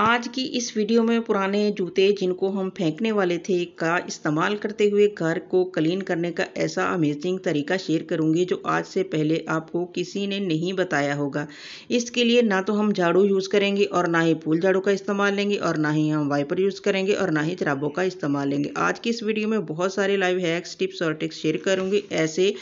आज की इस वीडियो में पुराने जूते जिनको हम फेंकने वाले थे का इस्तेमाल करते हुए घर को क्लीन करने का ऐसा अमेजिंग तरीका शेयर करूंगी जो आज से पहले आपको किसी ने नहीं बताया होगा इसके लिए ना तो हम झाड़ू यूज़ करेंगे और ना ही फूल झाड़ू का इस्तेमाल लेंगे और ना ही हम वाइपर यूज़ करेंगे और ना ही चराबों का इस्तेमाल लेंगे आज की इस वीडियो में बहुत सारे लाइव हैक्स टिप्स और ट्रिक्स शेयर करूँगी ऐसे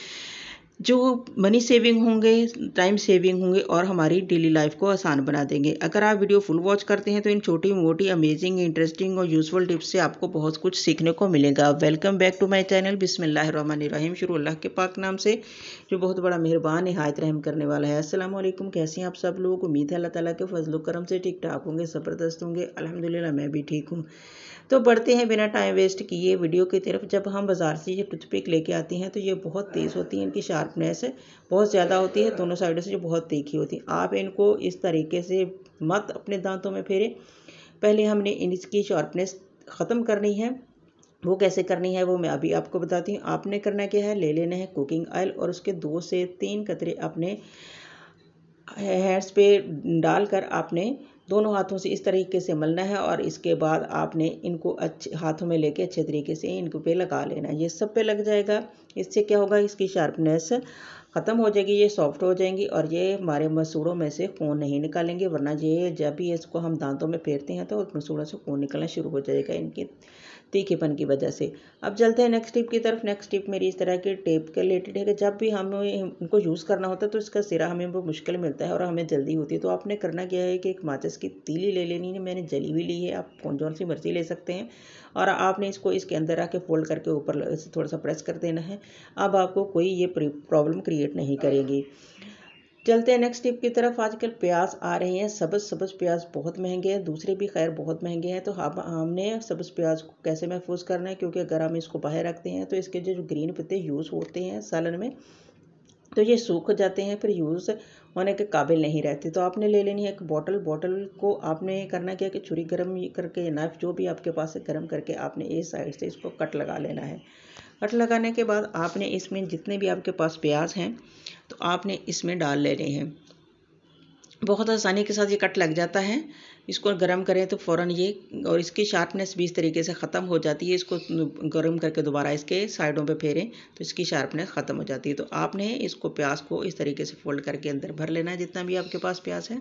जो मनी सेविंग होंगे टाइम सेविंग होंगे और हमारी डेली लाइफ को आसान बना देंगे अगर आप वीडियो फुल वॉच करते हैं तो इन छोटी मोटी अमेजिंग इंटरेस्टिंग और यूजफुल टिप्स से आपको बहुत कुछ सीखने को मिलेगा welcome back to my channel बिसमीम शुरू अल्लाह के पाक नाम से जो बहुत बड़ा मेहरबान नहायत रहम करने वाला है असलम कैसे हैं आप सब लोग उम्मीद है अल्लाह तला के फजल करम से ठीक ठाक होंगे ज़बरदस्त होंगे अलहमदिल्ला मैं भी ठीक हूँ तो बढ़ते हैं बिना टाइम वेस्ट किए वीडियो की तरफ जब हम बाज़ार से ये टूथपिक लेके आते हैं तो ये बहुत तेज़ होती है इनकी शार्पनेस बहुत ज़्यादा होती है दोनों साइडों से जो बहुत तीखी होती है आप इनको इस तरीके से मत अपने दांतों में फेरे पहले हमने इनकी शार्पनेस ख़त्म करनी है वो कैसे करनी है वो मैं अभी आपको बताती हूँ आपने करना क्या है ले लेना है कुकिंग ऑयल और उसके दो से तीन कतरे अपने हेयर्स पे डालकर आपने दोनों हाथों से इस तरीके से मलना है और इसके बाद आपने इनको अच्छे हाथों में लेके अच्छे तरीके से इनको पे लगा लेना है ये सब पे लग जाएगा इससे क्या होगा इसकी शार्पनेस ख़त्म हो जाएगी ये सॉफ्ट हो जाएंगी और ये हमारे मसूड़ों में से खून नहीं निकालेंगे वरना ये जब भी इसको हम दांतों में फेरते हैं तो मसूड़ों से खून निकलना शुरू हो जाएगा इनकी तीखेपन की वजह से अब चलते हैं नेक्स्ट टिप की तरफ नेक्स्ट टिप मेरी इस तरह की टेप के रिलेटेड है कि जब भी हमें इनको यूज़ करना होता है तो इसका सिरा हमें वो मुश्किल मिलता है और हमें जल्दी होती है तो आपने करना क्या है कि एक माचिस की तीली ले लेनी है मैंने जली हुई ली है आप कौन कौन सी मर्जी ले सकते हैं और आपने इसको इसके अंदर आके फोल्ड करके ऊपर थोड़ा सा प्रेस कर देना है अब आपको कोई ये प्रॉब्लम क्रिएट नहीं करेगी चलते हैं नेक्स्ट टिप की तरफ आजकल प्याज आ रहे हैं सब्ज सब्ज प्याज बहुत महंगे हैं दूसरे भी खैर बहुत महंगे हैं तो हम हमने सब्ज प्याज को कैसे महफूज करना है क्योंकि अगर हम इसको बाहर रखते हैं तो इसके जो ग्रीन पत्ते यूज़ होते हैं सालन में तो ये सूख जाते हैं फिर यूज़ होने के काबिल नहीं रहते तो आपने ले लेनी है एक बॉटल बॉटल को आपने करना क्या कि छुरी गर्म करके नाइफ जो भी आपके पास है गर्म करके आपने इस साइड से इसको कट लगा लेना है कट लगाने के बाद आपने इसमें जितने भी आपके पास प्याज हैं तो आपने इसमें डाल लेने हैं बहुत आसानी के साथ ये कट लग जाता है इसको गर्म करें तो फ़ौर ये और इसकी शार्पनेस भी इस तरीके से ख़त्म हो जाती है इसको गर्म करके दोबारा इसके साइडों पे फेरें तो इसकी शार्पनेस ख़त्म हो जाती है तो आपने इसको प्याज को इस तरीके से फोल्ड करके अंदर भर लेना है जितना भी आपके पास प्याज है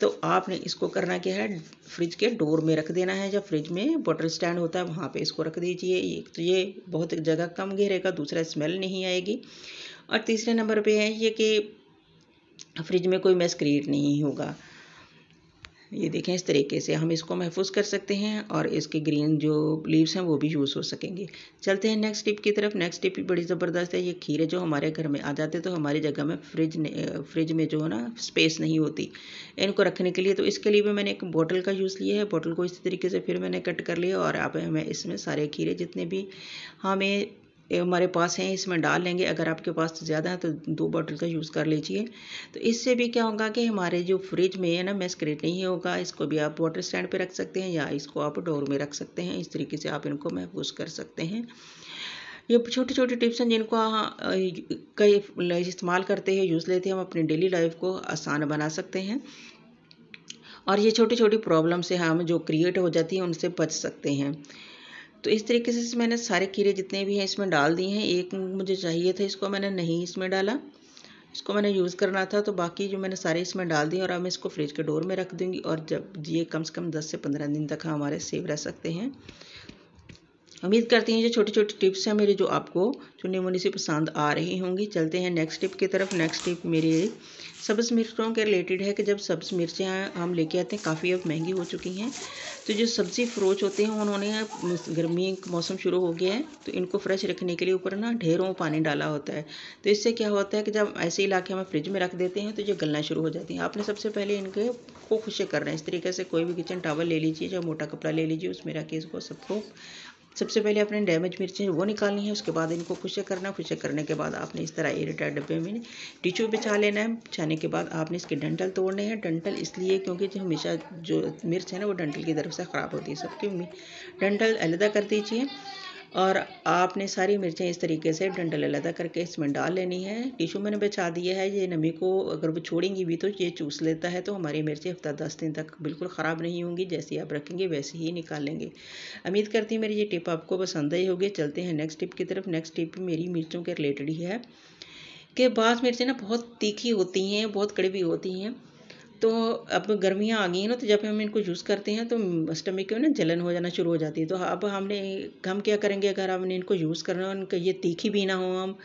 तो आपने इसको करना क्या है फ्रिज के डोर में रख देना है जब फ्रिज में बॉटल स्टैंड होता है वहाँ पर इसको रख दीजिए तो ये बहुत जगह कम घेरेगा दूसरा स्मेल नहीं आएगी और तीसरे नंबर पे है ये कि फ्रिज में कोई मैस क्रिएट नहीं होगा ये देखें इस तरीके से हम इसको महफूज कर सकते हैं और इसके ग्रीन जो लीव्स हैं वो भी यूज़ हो सकेंगे चलते हैं नेक्स्ट टिप की तरफ नेक्स्ट टिप भी बड़ी ज़बरदस्त है ये खीरे जो हमारे घर में आ जाते तो हमारी जगह में फ्रिज फ्रिज में जो है ना स्पेस नहीं होती इनको रखने के लिए तो इसके लिए भी मैंने एक बॉटल का यूज़ लिया है बॉटल को इसी तरीके से फिर मैंने कट कर लिया और आप हमें इसमें सारे खीरे जितने भी हमें हमारे पास हैं इसमें डाल लेंगे अगर आपके पास ज़्यादा है तो दो बॉटल का यूज़ कर लीजिए तो इससे भी क्या होगा कि हमारे जो फ्रिज में है ना मैस्क्रेट नहीं होगा इसको भी आप वाटर स्टैंड पे रख सकते हैं या इसको आप डोर में रख सकते हैं इस तरीके से आप इनको महफूज कर सकते हैं ये छोटे छोटे टिप्स हैं जिनको हाँ, कई इस्तेमाल करते हैं यूज़ लेते हैं हम अपनी डेली लाइफ को आसान बना सकते हैं और ये छोटी छोटी प्रॉब्लम से हम जो क्रिएट हो जाती हैं उनसे बच सकते हैं तो इस तरीके से मैंने सारे खीरे जितने भी हैं इसमें डाल दिए हैं एक मुझे चाहिए था इसको मैंने नहीं इसमें डाला इसको मैंने यूज़ करना था तो बाकी जो मैंने सारे इसमें डाल दिए और अब मैं इसको फ्रिज के डोर में रख दूँगी और जब ये कम से कम दस से पंद्रह दिन तक हमारे सेव रह सकते हैं उम्मीद करती हैं जो छोटी छोटी टिप्स हैं मेरे जो आपको चुनी मुनी से पसंद आ रही होंगी चलते हैं नेक्स्ट टिप की तरफ नेक्स्ट टिप मेरे सब्ज़ मिर्चों के रिलेटेड है कि जब सब्ज़ मिर्चें हम लेके आते हैं काफ़ी अब महंगी हो चुकी हैं तो जो सब्ज़ी फ्रोच होते हैं उन्होंने गर्मी का मौसम शुरू हो गया है तो इनको फ्रेश रखने के लिए ऊपर ना ढेरों पानी डाला होता है तो इससे क्या होता है कि जब ऐसे इलाके में फ्रिज में रख देते हैं तो ये गलना शुरू हो जाती है आपने सबसे पहले इनके को खुशे कर रहे हैं इस तरीके से कोई भी किचन टावल ले लीजिए या मोटा कपड़ा ले लीजिए उसमें रख इसको सबको सबसे पहले आपने डैमेज मिर्चें वो निकालनी है उसके बाद इनको खुशे करना है खुशे करने के बाद आपने इस तरह एरिटायर डब्बे में टिश्यू बिछा लेना है बिछाने के बाद आपने इसके डंटल तोड़ने हैं डंटल इसलिए क्योंकि जो हमेशा जो मिर्च है ना वो डंटल की तरफ से ख़राब होती है सबके डंटल अलहदा कर दीजिए और आपने सारी मिर्चें इस तरीके से डंडल अलहदा करके इसमें डाल लेनी है टिशू मैंने बचा दिया है ये नमी को अगर वो छोड़ेंगी भी तो ये चूस लेता है तो हमारी मिर्चें हफ्ता दस दिन तक बिल्कुल ख़राब नहीं होंगी जैसी आप रखेंगे वैसे ही निकालेंगे उम्मीद करती हूँ मेरी ये टिप आपको पसंद आई होगी चलते हैं नेक्स्ट टिप की तरफ नेक्स्ट टिप मेरी मिर्चों के रिलेटेड ही है कि बाज़ मिर्चें ना बहुत तीखी होती हैं बहुत कड़वी होती हैं तो अब गर्मियाँ आ गई हैं ना तो जब हम इनको यूज़ करते हैं तो स्टमक के ना जलन हो जाना शुरू हो जाती है तो अब हमने हम क्या करेंगे अगर हमने इनको यूज़ करना हो इनका ये तीखी भी ना हो हम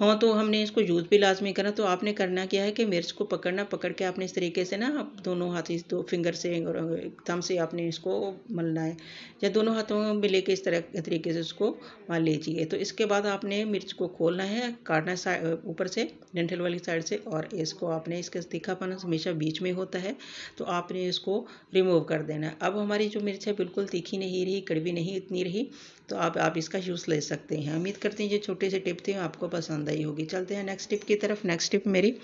हों हाँ, तो हमने इसको यूज़ भी लाजमी करना तो आपने करना क्या है कि मिर्च को पकड़ना पकड़ के आपने इस तरीके से ना दोनों हाथ इस दो फिंगर से थम से आपने इसको मलना है या दोनों हाथों में लेके इस तरह तरीके से उसको मान लीजिए तो इसके बाद आपने मिर्च को खोलना है काटना ऊपर से डेंटल वाली साइड से और इसको आपने इसका तीखापन हमेशा बीच में में होता है तो आपने इसको रिमूव कर देना अब हमारी जो मिर्च है बिल्कुल तीखी नहीं रही कड़वी नहीं इतनी रही तो आप आप इसका यूज़ ले सकते हैं उम्मीद करते हैं ये छोटे से टिप थे आपको पसंद आई होगी चलते हैं नेक्स्ट टिप की तरफ नेक्स्ट टिप मेरी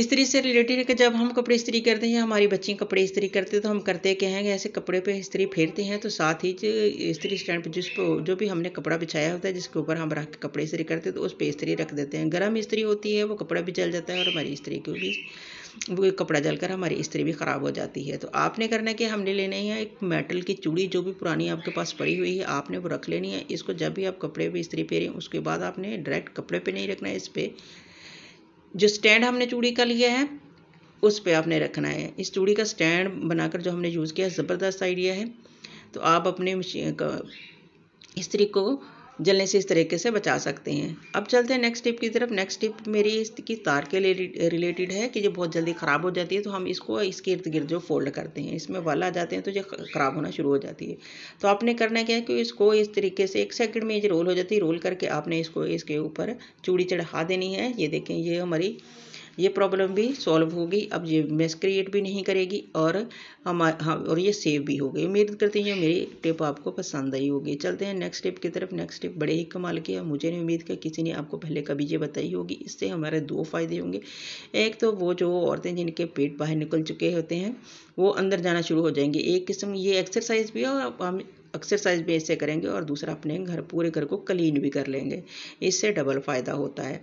इस्त्री से रिलेटेड है कि जब हम कपड़े इस्त्री करते हैं हमारी बच्ची कपड़े इस्त्री करते हैं तो हम करते क्या हैं ऐसे कपड़े पे इस्त्री फेरते हैं तो साथ ही जो इस्त्री स्टैंड पे जिस पर जो भी हमने कपड़ा बिछाया होता है जिसके ऊपर हम रख के कपड़े इस्त्री करते हैं तो उस पे इस्त्री रख देते हैं गर्म इस्त्री होती है वो कपड़ा भी जल जाता है और हमारी इस्त्री को भी वो कपड़ा जलकर हमारी इस्त्री भी ख़राब हो जाती है तो आपने करना है कि हमने लेना है एक मेटल की चूड़ी जो भी पुरानी आपके पास पड़ी हुई है आपने वो रख लेनी है इसको जब भी आप कपड़े पे इस्त्री पेरें उसके बाद आपने डायरेक्ट कपड़े पर नहीं रखना है इस पर जो स्टैंड हमने चूड़ी का लिया है उस पर आपने रखना है इस चूड़ी का स्टैंड बनाकर जो हमने यूज़ किया है ज़बरदस्त आइडिया है तो आप अपने इस्त्री को जलने से इस तरीके से बचा सकते हैं अब चलते हैं नेक्स्ट टिप की तरफ नेक्स्ट टिप मेरी इसकी तार के रिलेटेड है कि ये बहुत जल्दी ख़राब हो जाती है तो हम इसको इसके इर्द गिर्द जो फोल्ड करते हैं इसमें वाल आ जाते हैं तो ये ख़राब होना शुरू हो जाती है तो आपने करना क्या है कि इसको इस तरीके से एक सेकंड में ये रोल हो जाती है रोल करके आपने इसको इसके ऊपर चूड़ी चढ़ा देनी है ये देखें ये हमारी ये प्रॉब्लम भी सॉल्व हो गई अब ये मेस क्रिएट भी नहीं करेगी और हम हाँ और ये सेव भी हो गई उम्मीद करते हैं मेरी टिप आपको पसंद आई होगी चलते हैं नेक्स्ट टिप की तरफ नेक्स्ट टिप बड़े ही कमाल की है मुझे नहीं उम्मीद कि किसी ने आपको पहले कभी ये बताई होगी इससे हमारे दो फ़ायदे होंगे एक तो वो जो औरतें जिनके पेट बाहर निकल चुके होते हैं वो अंदर जाना शुरू हो जाएंगे एक किस्म ये एक्सरसाइज भी है और हम एक्सरसाइज भी ऐसे करेंगे और दूसरा अपने घर पूरे घर को क्लीन भी कर लेंगे इससे डबल फ़ायदा होता है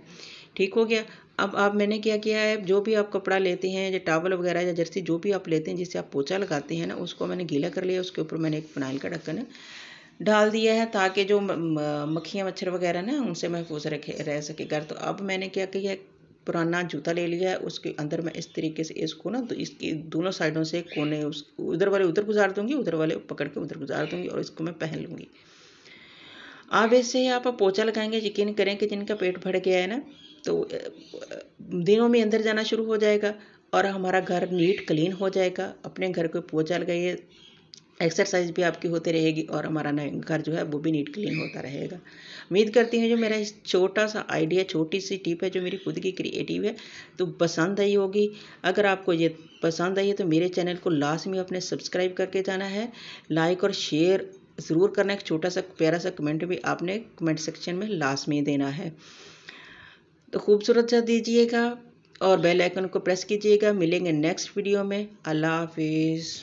ठीक हो गया अब आप मैंने क्या किया है जो भी आप कपड़ा लेते हैं या टावल वगैरह या जर्सी जो भी आप लेते हैं जिससे आप पोछा लगाते हैं ना उसको मैंने गीला कर लिया उसके ऊपर मैंने एक फनाइल का ढक्कन डाल दिया है ताकि जो मक्खियाँ मच्छर वगैरह ना उनसे महफूज रखे रह सके घर तो अब मैंने क्या किया पुराना जूता ले लिया है उसके अंदर मैं इस तरीके से इसको ना तो इसकी दोनों साइडों से कोने उस उधर वाले उधर गुजार दूंगी उधर वाले पकड़ के उधर गुजार दूंगी और इसको मैं पहन लूँगी अब ऐसे ही आप पोछा लगाएंगे यकीन करें कि जिनका पेट भर गया है ना तो दिनों में अंदर जाना शुरू हो जाएगा और हमारा घर नीट क्लीन हो जाएगा अपने घर को गई लगाइए एक्सरसाइज भी आपकी होती रहेगी और हमारा घर जो है वो भी नीट क्लीन होता रहेगा उम्मीद करती हूँ जो मेरा इस छोटा सा आइडिया छोटी सी टिप है जो मेरी खुद की क्रिएटिव है तो पसंद आई होगी अगर आपको ये पसंद आई है तो मेरे चैनल को लास्ट में अपने सब्सक्राइब करके जाना है लाइक और शेयर ज़रूर करना एक छोटा सा प्यारा सा कमेंट भी आपने कमेंट सेक्शन में लास्ट में देना है तो खूबसूरत सा दीजिएगा और बेल आइकन को प्रेस कीजिएगा मिलेंगे नेक्स्ट वीडियो में अल्लाह हाफिज़